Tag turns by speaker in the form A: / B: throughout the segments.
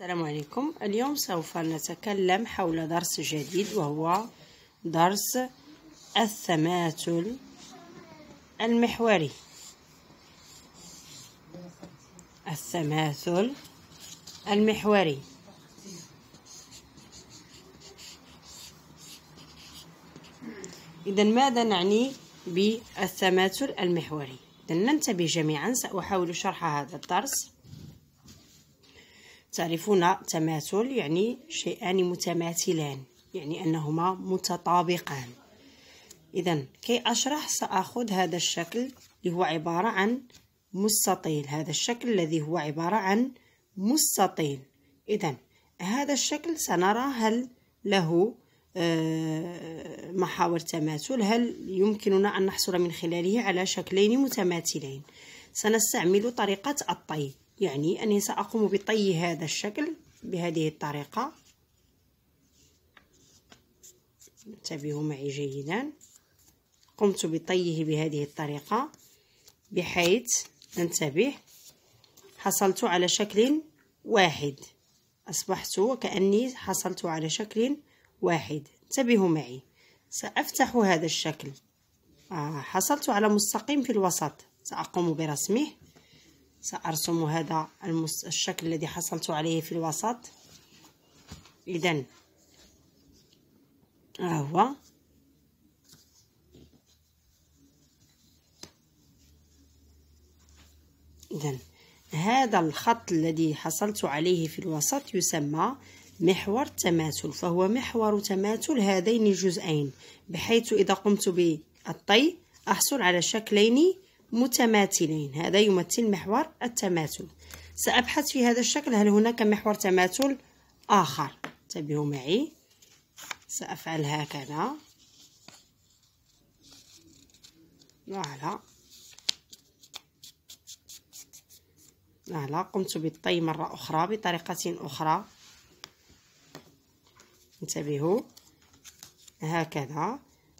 A: السلام عليكم اليوم سوف نتكلم حول درس جديد وهو درس التماثل المحوري التماثل المحوري إذا ماذا نعني بالتماثل المحوري؟ إذا ننتبه جميعا سأحاول شرح هذا الدرس تعرفون تماثل يعني شيئان متماثلان يعني أنهما متطابقان إذا كي أشرح سأخذ هذا الشكل اللي هو عبارة عن مستطيل هذا الشكل الذي هو عبارة عن مستطيل إذا هذا الشكل سنرى هل له آه، محاور تماثل هل يمكننا أن نحصل من خلاله على شكلين متماثلين سنستعمل طريقة الطي يعني أني سأقوم بطي هذا الشكل بهذه الطريقة انتبهوا معي جيدا قمت بطيه بهذه الطريقة بحيث انتبه حصلت على شكل واحد أصبحت وكأني حصلت على شكل واحد انتبهوا معي سأفتح هذا الشكل آه، حصلت على مستقيم في الوسط سأقوم برسمه سأرسم هذا الشكل الذي حصلت عليه في الوسط إذا ها هو إذا هذا الخط الذي حصلت عليه في الوسط يسمى محور تماثل فهو محور تماثل هذين الجزئين بحيث إذا قمت بالطي أحصل على شكلين متماثلين هذا يمثل محور التماثل سأبحث في هذا الشكل هل هناك محور تماثل آخر انتبهوا معي سأفعل هكذا فوالا فوالا قمت بالطي مرة أخرى بطريقة أخرى انتبهوا هكذا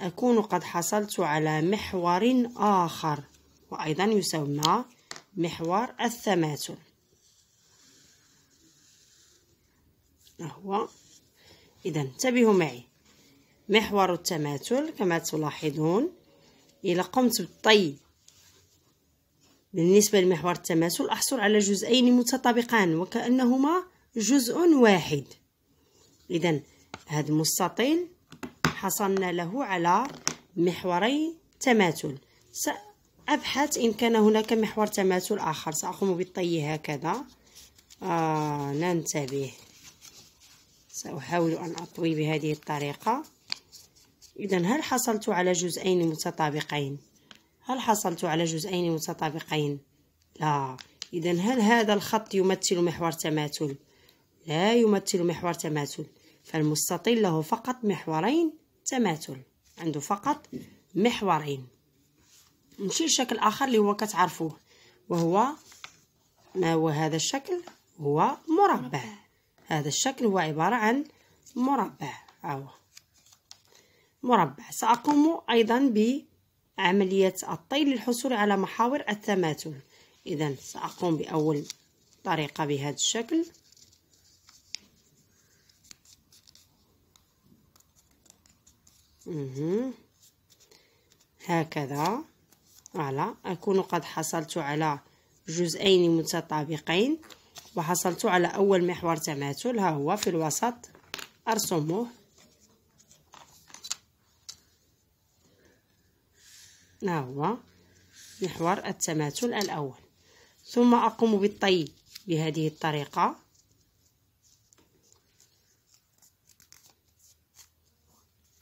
A: أكون قد حصلت على محور آخر وأيضا يسمى محور التماثل هو إذا انتبهوا معي محور التماثل كما تلاحظون إذا قمت بالطي بالنسبة لمحور التماثل أحصل على جزئين متطابقان وكأنهما جزء واحد إذا هذا المستطيل حصلنا له على محوري تماثل أبحث إن كان هناك محور تماثل آخر سأقوم بالطي هكذا آه ننتبه سأحاول أن أطوي بهذه الطريقة إذا هل حصلت على جزئين متطابقين هل حصلت على جزئين متطابقين لا إذا هل هذا الخط يمثل محور تماثل لا يمثل محور تماثل فالمستطيل له فقط محورين تماثل عنده فقط محورين نمشي لشكل اخر اللي هو كتعرفوه وهو ما هو هذا الشكل هو مربع هذا الشكل هو عباره عن مربع هو مربع ساقوم ايضا بعمليه الطي للحصول على محاور التماثل اذا ساقوم باول طريقه بهذا الشكل هكذا فوالا أكون قد حصلت على جزئين متطابقين وحصلت على أول محور تماثل ها هو في الوسط أرسمه ها هو محور التماثل الأول ثم أقوم بالطي بهذه الطريقة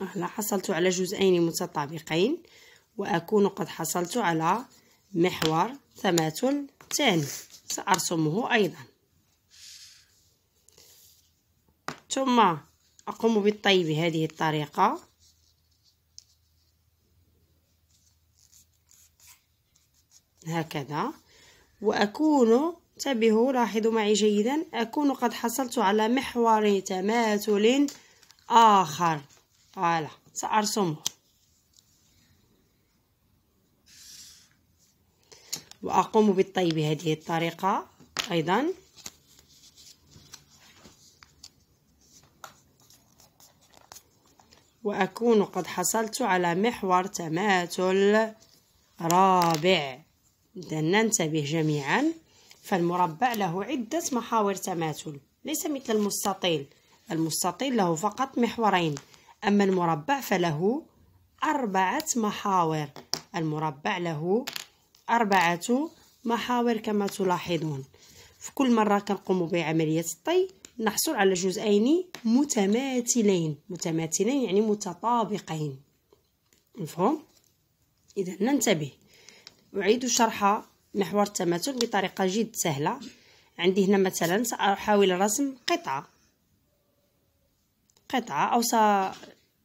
A: هلا حصلت على جزئين متطابقين وأكون قد حصلت على محور تماثل ثاني سأرسمه أيضا ثم أقوم بالطي بهذه الطريقة هكذا وأكون انتبهوا لاحظوا معي جيدا أكون قد حصلت على محور تماثل آخر فوالا سأرسمه وأقوم بالطي بهذه الطريقة أيضا وأكون قد حصلت على محور تماثل رابع إذا ننتبه جميعا فالمربع له عدة محاور تماثل ليس مثل المستطيل المستطيل له فقط محورين أما المربع فله أربعة محاور المربع له أربعة محاور كما تلاحظون في كل مرة كنقوم بعملية الطي نحصل على جزئين متماثلين متماثلين يعني متطابقين مفهوم إذا ننتبه أعيد شرح محور التماثل بطريقة جد سهلة عندي هنا مثلا سأحاول رسم قطعة قطعة أو س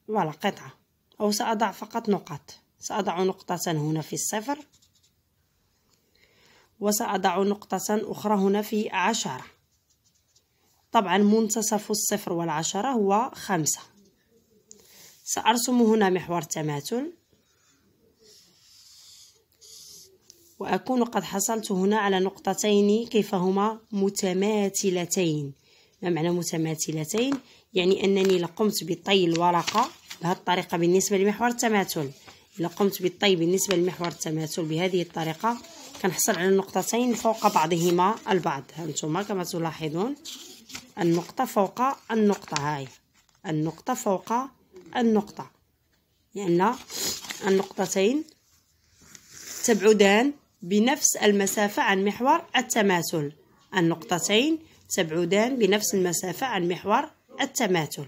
A: ولا قطعة أو سأضع فقط نقط سأضع نقطة هنا في الصفر وسأضع نقطة أخرى هنا في عشرة طبعا منتصف الصفر والعشرة هو خمسة سأرسم هنا محور تماثل وأكون قد حصلت هنا على نقطتين كيفهما متماثلتين ما معنى متماثلتين يعني أنني لقمت بطي الورقة بهذه الطريقة بالنسبة لمحور التماثل لقمت بالطي بالنسبة لمحور التماثل بهذه الطريقة كنحصل على نقطتين فوق بعضهما البعض هانتوما كما تلاحظون النقطة فوق النقطة هاي النقطة فوق النقطة لأن يعني النقطتين تبعدان بنفس المسافة عن محور التماثل النقطتين تبعدان بنفس المسافة عن محور التماثل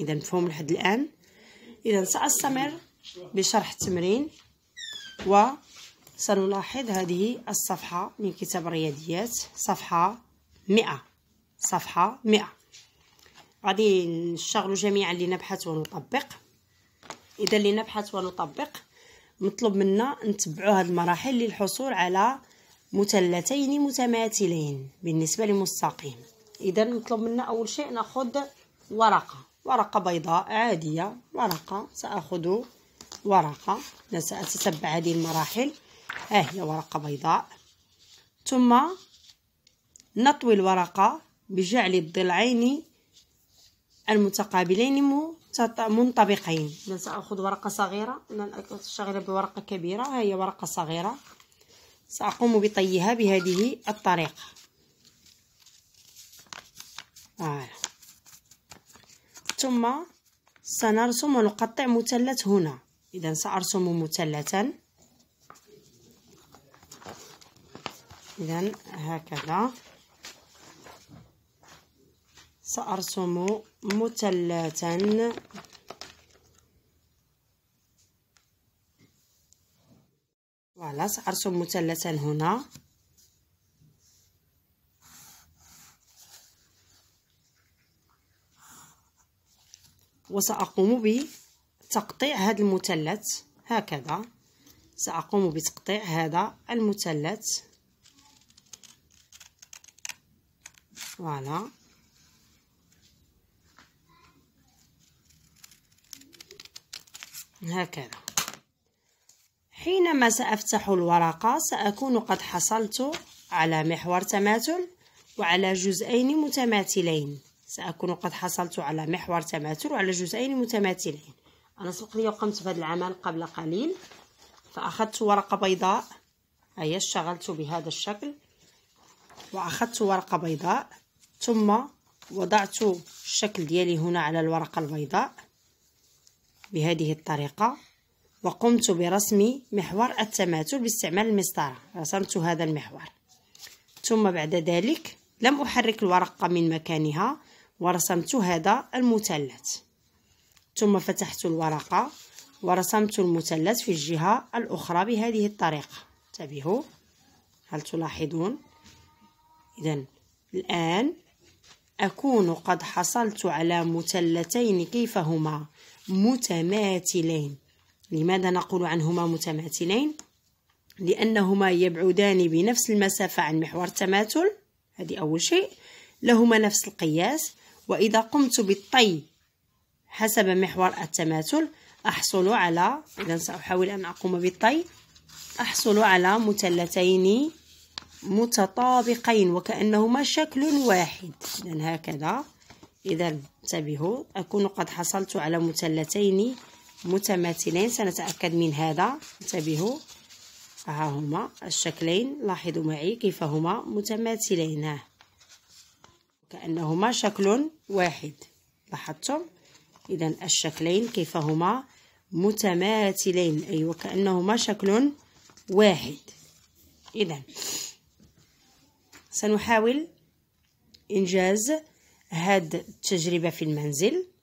A: إذا مفهوم لحد الآن إذا سأستمر بشرح التمرين و سنلاحظ هذه الصفحة من كتاب الرياضيات صفحة مئة صفحة مئة غادي نشتغلوا جميعا لنبحث ونطبق إذا لنبحث ونطبق مطلوب منا نتبعوا هذه المراحل للحصول على مثلثين متماثلين بالنسبة لمستقيم إذا مطلوب منا أول شيء ناخذ ورقة ورقة بيضاء عادية ورقة سأخذ ورقة سأتتبع هذه المراحل ها إيه، هي ورقة بيضاء ثم نطوي الورقة بجعل الضلعين المتقابلين منطبقين انا ساخذ ورقه صغيره انا اشتغل بورقه كبيره ها هي ورقه صغيره ساقوم بطيها بهذه الطريقه آه. ثم سنرسم ونقطع مثلث هنا اذا سارسم مثلثا اذا هكذا سأرسم مثلثا فوالا سأرسم مثلثا هنا وسأقوم بتقطيع هذا المثلث هكذا سأقوم بتقطيع هذا المثلث فوالا هكذا حينما سأفتح الورقة سأكون قد حصلت على محور تماثل وعلى جزئين متماثلين سأكون قد حصلت على محور تماثل وعلى جزئين متماثلين أنا سبق لي وقمت بهذا العمل قبل قليل فأخذت ورقة بيضاء هي اشتغلت بهذا الشكل وأخذت ورقة بيضاء ثم وضعت الشكل ديالي هنا على الورقة البيضاء بهذه الطريقة وقمت برسم محور التماثل باستعمال المسطرة رسمت هذا المحور ثم بعد ذلك لم أحرك الورقة من مكانها ورسمت هذا المثلث ثم فتحت الورقة ورسمت المثلث في الجهة الأخرى بهذه الطريقة انتبهوا هل تلاحظون إذا الآن أكون قد حصلت على مثلثين كيف هما متماثلين لماذا نقول عنهما متماثلين لأنهما يبعدان بنفس المسافة عن محور التماثل هذه أول شيء لهما نفس القياس وإذا قمت بالطي حسب محور التماثل أحصل على إذا سأحاول أن أقوم بالطي أحصل على مثلثين متطابقين وكأنهما شكل واحد إذا هكذا إذا انتبهوا أكون قد حصلت على مثلثين متماثلين سنتأكد من هذا انتبهوا ها هما الشكلين لاحظوا معي كيف هما متماثلين ها كأنهما شكل واحد لاحظتم إذا الشكلين كيف هما متماثلين أي أيوة وكأنهما شكل واحد إذا سنحاول إنجاز هاد التجربة في المنزل